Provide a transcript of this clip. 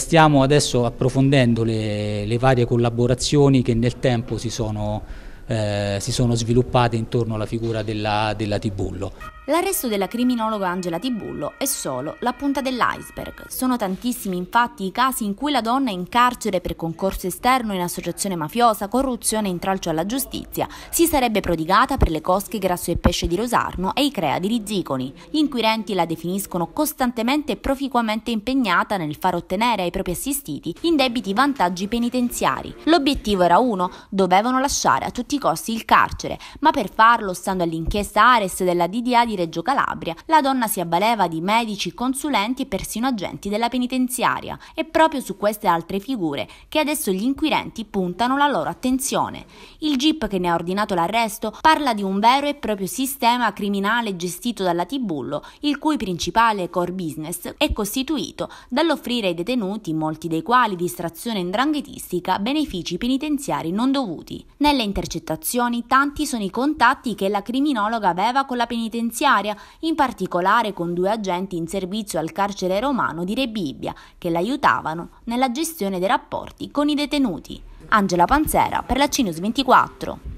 Stiamo adesso approfondendo le, le varie collaborazioni che nel tempo si sono, eh, si sono, sviluppate intorno alla figura della, della Tibullo. L'arresto della criminologa Angela Tibullo è solo la punta dell'iceberg. Sono tantissimi infatti i casi in cui la donna è in carcere per concorso esterno in associazione mafiosa, corruzione e intralcio alla giustizia si sarebbe prodigata per le cosche grasso e pesce di Rosarno e i crea di Rizziconi. Gli inquirenti la definiscono costantemente e proficuamente impegnata nel far ottenere ai propri assistiti indebiti vantaggi penitenziari. L'obiettivo era uno, dovevano lasciare a tutti i costi il carcere, ma per farlo, stando all'inchiesta Ares della DDA di Reggio Calabria, la donna si avvaleva di medici, consulenti e persino agenti della penitenziaria. È proprio su queste altre figure che adesso gli inquirenti puntano la loro attenzione. Il GIP che ne ha ordinato l'arresto parla di un vero e proprio sistema criminale gestito dalla Tibullo, il cui principale core business è costituito dall'offrire ai detenuti, molti dei quali di estrazione indranghetistica, benefici penitenziari non dovuti. Nelle intercettazioni tanti sono i contatti che la criminologa aveva con la penitenziaria giudiziaria, in particolare con due agenti in servizio al carcere romano di Rebibbia che l'aiutavano nella gestione dei rapporti con i detenuti. Angela Panzera per la Cinus 24.